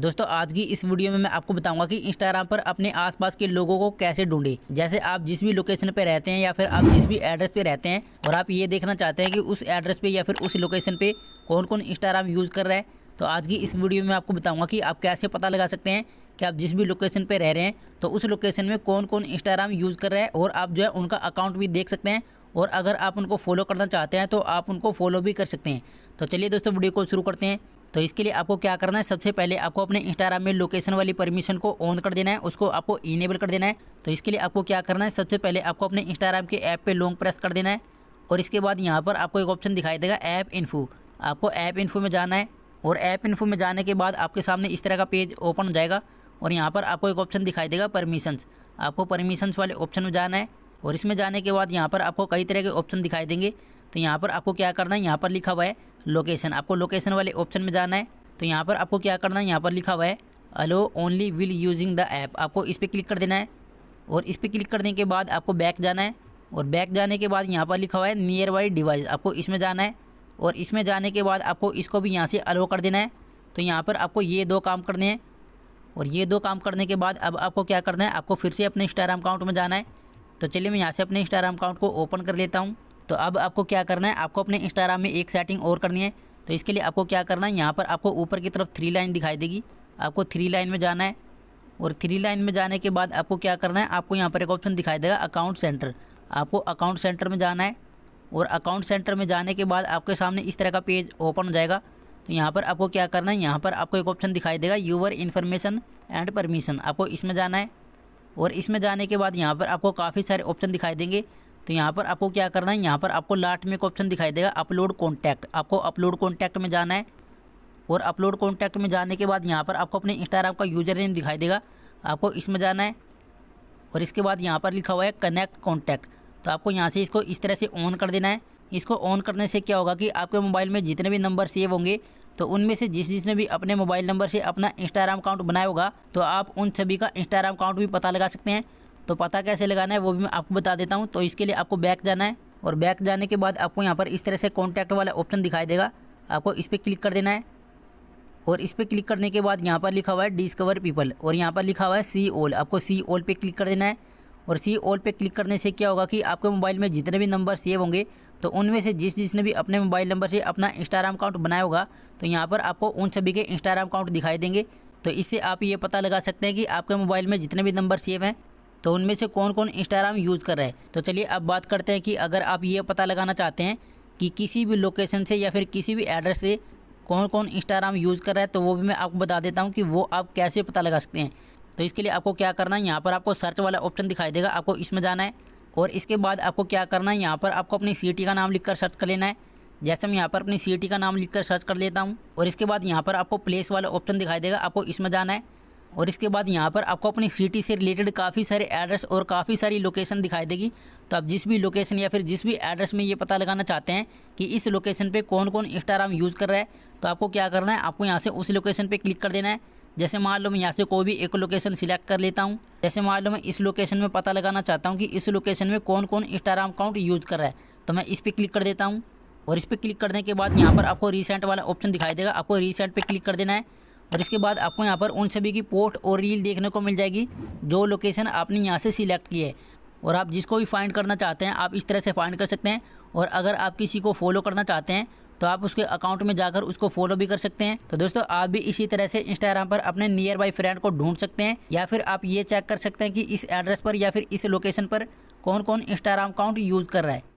दोस्तों आज की इस वीडियो में मैं आपको बताऊंगा कि इंस्टाग्राम पर अपने आसपास के लोगों को कैसे ढूंढे जैसे आप जिस भी लोकेशन पर रहते हैं या फिर आप जिस भी एड्रेस पे रहते हैं और आप ये देखना चाहते हैं कि उस एड्रेस पे या फिर उस लोकेशन पे कौन कौन इंस्टाग्राम यूज़ कर रहा है तो आज की इस वीडियो में आपको बताऊँगा कि आप कैसे पता लगा सकते हैं कि आप जिस भी लोकेशन पर रह रहे हैं तो उस लोकेशन में कौन कौन इंस्टाग्राम यूज़ कर रहा है और आप जो है उनका अकाउंट भी देख सकते हैं और अगर आप उनको फॉलो करना चाहते हैं तो आप उनको फॉलो भी कर सकते हैं तो चलिए दोस्तों वीडियो को शुरू करते हैं तो इसके लिए आपको क्या करना है सबसे पहले आपको अपने इंस्टाग्राम में लोकेशन वाली परमिशन को ऑन कर देना है उसको आपको इनेबल कर देना है तो इसके लिए आपको क्या करना है सबसे पहले आपको अपने इंस्टाग्राम के ऐप पे लॉन्ग प्रेस कर देना है और इसके बाद यहाँ पर आपको एक ऑप्शन दिखाई देगा ऐप इन्फो आपको ऐप इन्फो में जाना है और ऐप इन्फो में जाने के बाद आपके सामने इस तरह का पेज ओपन हो जाएगा और यहाँ पर आपको एक ऑप्शन दिखाई देगा परमिशंस आपको परमिशंस वाले ऑप्शन में जाना है और इसमें जाने के बाद यहाँ पर आपको कई तरह के ऑप्शन दिखाई देंगे तो यहाँ पर आपको क्या करना है यहाँ पर लिखा हुआ है लोकेशन आपको लोकेशन वाले ऑप्शन में जाना है तो यहाँ पर आपको क्या करना है यहाँ पर लिखा हुआ है allow only while using the app आपको इस पर क्लिक कर देना है और इस पर क्लिक करने के बाद आपको बैक जाना है और बैक जाने के बाद यहाँ पर लिखा हुआ है नियर बाई डिवाइस आपको इसमें जाना है और इसमें जाने के बाद आपको इसको भी यहाँ से अलो कर देना है तो यहाँ पर आपको ये दो काम करने हैं और ये दो काम करने के बाद अब आपको क्या करना है आपको फिर से अपने इंस्टाग्राम अकाउंट में जाना है तो चलिए मैं यहाँ से अपने इंस्टाग्राम अकाउंट को ओपन कर लेता हूँ तो अब आपको क्या करना है आपको अपने इंस्टाग्राम में एक सेटिंग और करनी है तो इसके लिए आपको क्या करना है यहाँ पर आपको ऊपर की तरफ थ्री लाइन दिखाई देगी आपको थ्री लाइन में जाना है और थ्री लाइन में जाने के बाद आपको क्या करना है आपको यहाँ पर एक ऑप्शन दिखाई देगा अकाउंट सेंटर आपको अकाउंट सेंटर में जाना है और अकाउंट सेंटर में जाने के बाद आपके सामने इस तरह का पेज ओपन हो जाएगा तो यहाँ पर आपको क्या करना है यहाँ पर आपको एक ऑप्शन दिखाई देगा यूवर इन्फॉर्मेशन एंड परमिशन आपको इसमें जाना है और इसमें जाने के बाद यहाँ पर आपको काफ़ी सारे ऑप्शन दिखाई देंगे तो यहाँ पर आपको क्या करना है यहाँ पर आपको लास्ट में एक ऑप्शन दिखाई देगा अपलोड कॉन्टैक्ट आपको अपलोड कॉन्टैक्ट में जाना है और अपलोड कॉन्टैक्ट में जाने के बाद यहाँ पर आपको अपने इंस्टाग्राम का यूजर नेम दिखाई देगा आपको इसमें जाना है और इसके बाद यहाँ पर लिखा हुआ है कनेक्ट कॉन्टैक्ट तो आपको यहाँ से इसको इस तरह से ऑन कर देना है इसको ऑन करने से क्या होगा कि आपके मोबाइल में जितने भी नंबर सेव होंगे तो उनमें से जिस जिसने भी अपने मोबाइल नंबर से अपना इंस्टाग्राम अकाउंट बनाया होगा तो आप उन सभी का इंस्टाग्राम अकाउंट भी पता लगा सकते हैं तो पता कैसे लगाना है वो भी मैं आपको बता देता हूँ तो इसके लिए आपको बैक जाना है और बैक जाने के बाद आपको यहाँ पर इस तरह से कॉन्टैक्ट वाला ऑप्शन दिखाई देगा आपको इस पर क्लिक कर देना है और इस पर क्लिक करने के बाद यहाँ पर लिखा हुआ है डिस्कवर पीपल और यहाँ पर लिखा हुआ है सी ओल आपको सी ओल पे क्लिक कर देना है और सी ओल पे क्लिक करने से क्या होगा कि आपके मोबाइल में जितने भी नंबर सेव होंगे तो उनमें से जिस जिसने भी अपने मोबाइल नंबर से अपना इंस्टाग्राम अकाउंट बनाया होगा तो यहाँ पर आपको उन सभी के इंस्टाग्राम अकाउंट दिखाई देंगे तो इससे आप ये पता लगा सकते हैं कि आपके मोबाइल में जितने भी नंबर सेव हैं तो उनमें से कौन कौन इंस्टाग्राम यूज़ कर रहा है तो चलिए अब बात करते हैं कि अगर आप ये पता लगाना चाहते हैं कि किसी भी लोकेशन से या फिर किसी भी एड्रेस से कौन कौन इंस्टाग्राम यूज़ कर रहा है तो वो भी मैं आपको बता देता हूँ कि वो आप कैसे पता लगा सकते हैं तो इसके लिए आपको क्या करना है यहाँ पर आपको सर्च वाला ऑप्शन दिखाई देगा आपको इसमें जाना है और इसके बाद आपको क्या करना है यहाँ पर आपको अपनी सिटी का नाम लिखकर सर्च कर लेना है जैसे मैं यहाँ पर अपनी सिटी का नाम लिखकर सर्च कर लेता हूँ और इसके बाद यहाँ पर आपको प्लेस वाला ऑप्शन दिखाई देगा आपको इसमें जाना है और इसके बाद यहाँ पर आपको अपनी सिटी से रिलेटेड काफ़ी सारे एड्रेस और काफ़ी सारी लोकेशन दिखाई देगी तो आप जिस भी लोकेशन या फिर जिस भी एड्रेस में ये पता लगाना चाहते हैं कि इस लोकेशन पे कौन कौन इंस्टाग्राम यूज़ कर रहा है तो आपको क्या करना है आपको यहाँ से उस लोकेशन पे क्लिक कर देना है जैसे मान लो मैं यहाँ से कोई भी एक लोकेशन सिलेक्ट कर लेता हूँ जैसे मान लो मैं इस लोकेशन में पता लगाना चाहता हूँ कि इस लोकेशन में कौन कौन इंस्टाग्राम अकाउंट यूज़ कर रहा है तो मैं इस पर क्लिक कर देता हूँ और इस पर क्लिक करने के बाद यहाँ पर आपको रिसेंट वाला ऑप्शन दिखाई देगा आपको रीसेंट पर क्लिक कर देना है और इसके बाद आपको यहाँ पर उन सभी की पोस्ट और रील देखने को मिल जाएगी जो लोकेशन आपने यहाँ से सिलेक्ट की है और आप जिसको भी फाइंड करना चाहते हैं आप इस तरह से फाइंड कर सकते हैं और अगर आप किसी को फॉलो करना चाहते हैं तो आप उसके अकाउंट में जाकर उसको फॉलो भी कर सकते हैं तो दोस्तों आप भी इसी तरह से इंस्टाग्राम पर अपने नियर बाई फ्रेंड को ढूंढ सकते हैं या फिर आप ये चेक कर सकते हैं कि इस एड्रेस पर या फिर इस लोकेशन पर कौन कौन इंस्टाग्राम अकाउंट यूज़ कर रहा है